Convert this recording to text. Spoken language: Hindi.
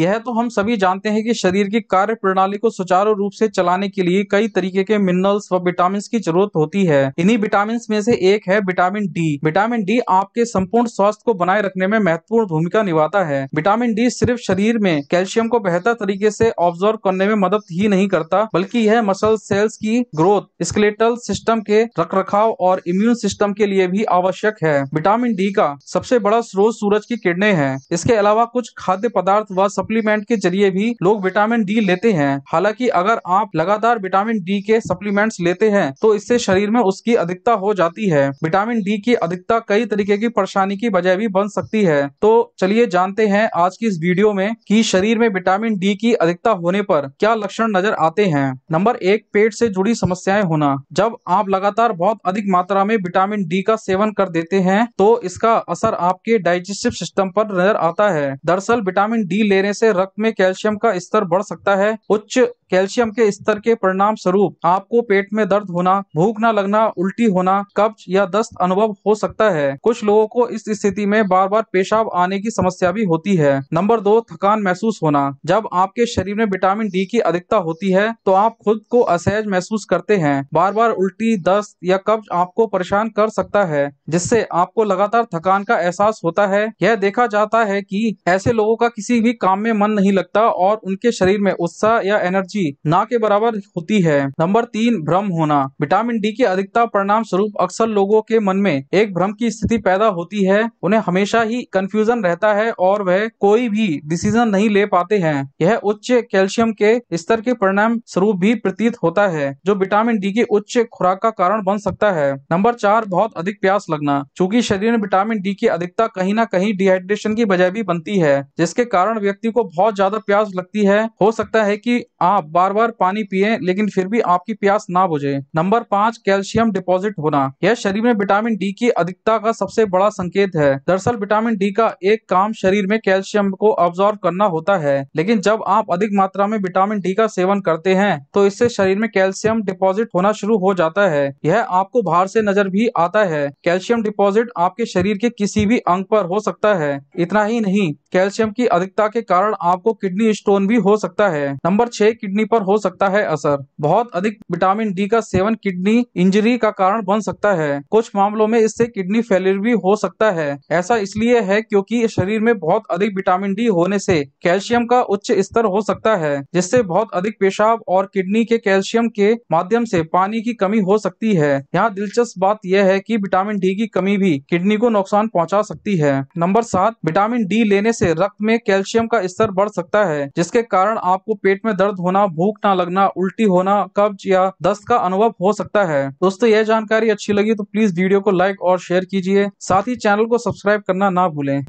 यह तो हम सभी जानते हैं कि शरीर की कार्य प्रणाली को सुचारू रूप से चलाने के लिए कई तरीके के मिनरल्स व विटामिन की जरूरत होती है इन्हीं विटामिन में से एक है विटामिन डी विटामिन डी आपके संपूर्ण स्वास्थ्य को बनाए रखने में महत्वपूर्ण भूमिका निभाता है विटामिन डी सिर्फ शरीर में कैल्शियम को बेहतर तरीके से ऑब्जर्व करने में मदद ही नहीं करता बल्कि यह मसल सेल्स की ग्रोथ स्केलेटल सिस्टम के रख और इम्यून सिस्टम के लिए भी आवश्यक है विटामिन डी का सबसे बड़ा स्रोत सूरज की किरणें है इसके अलावा कुछ खाद्य पदार्थ व सप्लीमेंट के जरिए भी लोग विटामिन डी लेते हैं हालांकि अगर आप लगातार विटामिन डी के सप्लीमेंट्स लेते हैं तो इससे शरीर में उसकी अधिकता हो जाती है विटामिन डी की अधिकता कई तरीके की परेशानी की वजह भी बन सकती है तो चलिए जानते हैं आज की इस वीडियो में कि शरीर में विटामिन डी की अधिकता होने पर क्या लक्षण नजर आते हैं नंबर एक पेट से जुड़ी समस्याएं होना जब आप लगातार बहुत अधिक मात्रा में विटामिन डी का सेवन कर देते हैं तो इसका असर आपके डाइजेस्टिव सिस्टम पर नजर आता है दरअसल विटामिन डी लेने बढ़ने से रक्त में कैल्शियम का स्तर बढ़ सकता है उच्च कैल्शियम के स्तर के परिणाम स्वरूप आपको पेट में दर्द होना भूख न लगना उल्टी होना कब्ज या दस्त अनुभव हो सकता है कुछ लोगों को इस स्थिति में बार बार पेशाब आने की समस्या भी होती है नंबर दो थकान महसूस होना जब आपके शरीर में विटामिन डी की अधिकता होती है तो आप खुद को असहज महसूस करते हैं बार बार उल्टी दस्त या कब्ज आपको परेशान कर सकता है जिससे आपको लगातार थकान का एहसास होता है यह देखा जाता है की ऐसे लोगों का किसी भी काम में मन नहीं लगता और उनके शरीर में उत्साह या एनर्जी ना के बराबर होती है नंबर तीन भ्रम होना विटामिन डी के अधिकता परिणाम स्वरूप अक्सर लोगों के मन में एक भ्रम की स्थिति पैदा होती है उन्हें हमेशा ही कंफ्यूजन रहता है और वह कोई भी डिसीजन नहीं ले पाते हैं यह उच्च कैल्शियम के स्तर के परिणाम स्वरूप भी प्रतीत होता है जो विटामिन डी के उच्च खुराक का कारण बन सकता है नंबर चार बहुत अधिक प्यास लगना चूंकि शरीर में विटामिन डी की अधिकता कहीं ना कहीं डिहाइड्रेशन की वजह भी बनती है जिसके कारण व्यक्ति व्यक्ति को बहुत ज्यादा प्यास लगती है हो सकता है कि आप बार बार पानी पिए लेकिन फिर भी आपकी प्यास ना बुझे नंबर पाँच कैल्शियम डिपॉजिट होना यह शरीर में विटामिन डी की अधिकता का सबसे बड़ा संकेत है दरअसल विटामिन डी का एक काम शरीर में कैल्शियम को ऑब्जॉर्व करना होता है लेकिन जब आप अधिक मात्रा में विटामिन डी का सेवन करते हैं तो इससे शरीर में कैल्शियम डिपॉजिट होना शुरू हो जाता है यह आपको बाहर से नजर भी आता है कैल्शियम डिपॉजिट आपके शरीर के किसी भी अंग पर हो सकता है इतना ही नहीं कैल्शियम की अधिकता के कारण आपको किडनी स्टोन भी हो सकता है नंबर छह किडनी पर हो सकता है असर बहुत अधिक विटामिन डी का सेवन किडनी इंजरी का कारण बन सकता है कुछ मामलों में इससे किडनी फेलियर भी हो सकता है ऐसा इसलिए है क्योंकि शरीर में बहुत अधिक विटामिन डी होने से कैल्शियम का उच्च स्तर हो सकता है जिससे बहुत अधिक पेशाब और किडनी के कैल्शियम के माध्यम से पानी की कमी हो सकती है यहाँ दिलचस्प बात यह है कि विटामिन डी की कमी भी किडनी को नुकसान पहुंचा सकती है नंबर सात विटामिन डी लेने से रक्त में कैल्शियम का स्तर बढ़ सकता है जिसके कारण आपको पेट में दर्द होना भूख ना लगना उल्टी होना कब्ज या दस्त का अनुभव हो सकता है दोस्तों यह जानकारी अच्छी लगी तो प्लीज वीडियो को लाइक और शेयर कीजिए साथ ही चैनल को सब्सक्राइब करना ना भूलें